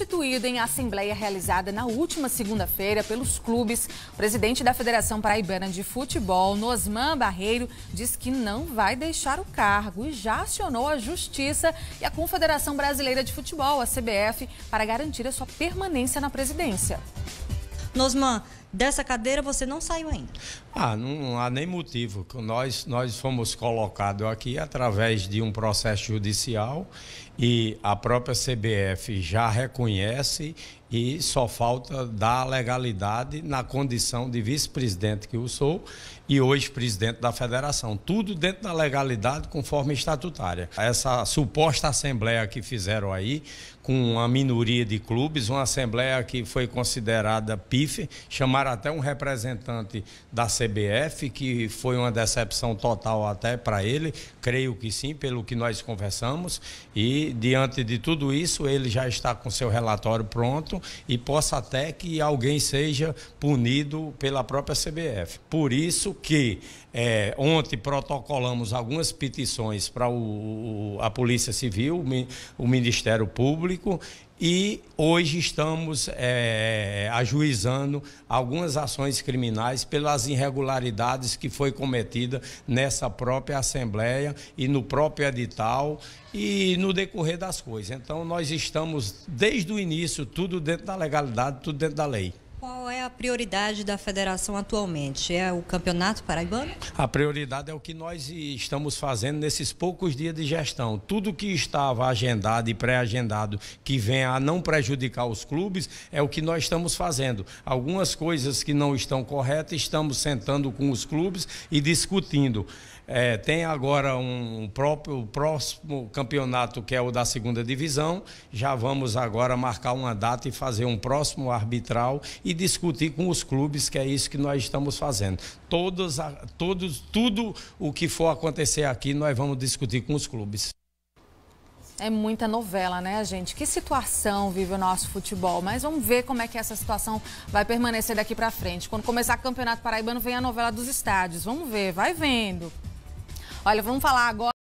Instituído em assembleia realizada na última segunda-feira pelos clubes, o presidente da Federação Paraibana de Futebol, Nosman Barreiro, diz que não vai deixar o cargo e já acionou a Justiça e a Confederação Brasileira de Futebol, a CBF, para garantir a sua permanência na presidência. Nosman, Dessa cadeira você não saiu ainda? Ah, não, não há nem motivo. Nós, nós fomos colocados aqui através de um processo judicial e a própria CBF já reconhece e só falta dar legalidade na condição de vice-presidente que eu sou e hoje presidente da federação. Tudo dentro da legalidade conforme estatutária. Essa suposta assembleia que fizeram aí, com uma minoria de clubes, uma assembleia que foi considerada pife chamada Chamaram até um representante da CBF, que foi uma decepção total até para ele, creio que sim, pelo que nós conversamos. E diante de tudo isso, ele já está com seu relatório pronto e possa até que alguém seja punido pela própria CBF. Por isso que é, ontem protocolamos algumas petições para a Polícia Civil, o Ministério Público e hoje estamos é, ajuizando algumas ações criminais pelas irregularidades que foi cometida nessa própria Assembleia e no próprio edital e no decorrer das coisas. Então, nós estamos, desde o início, tudo dentro da legalidade, tudo dentro da lei a prioridade da federação atualmente? É o Campeonato Paraibano? A prioridade é o que nós estamos fazendo nesses poucos dias de gestão. Tudo que estava agendado e pré-agendado que venha a não prejudicar os clubes é o que nós estamos fazendo. Algumas coisas que não estão corretas estamos sentando com os clubes e discutindo. É, tem agora um próprio próximo campeonato que é o da segunda divisão. Já vamos agora marcar uma data e fazer um próximo arbitral e discutir discutir com os clubes, que é isso que nós estamos fazendo. Todos, todos, tudo o que for acontecer aqui, nós vamos discutir com os clubes. É muita novela, né, gente? Que situação vive o nosso futebol. Mas vamos ver como é que essa situação vai permanecer daqui para frente. Quando começar o Campeonato Paraibano, vem a novela dos estádios. Vamos ver, vai vendo. Olha, vamos falar agora.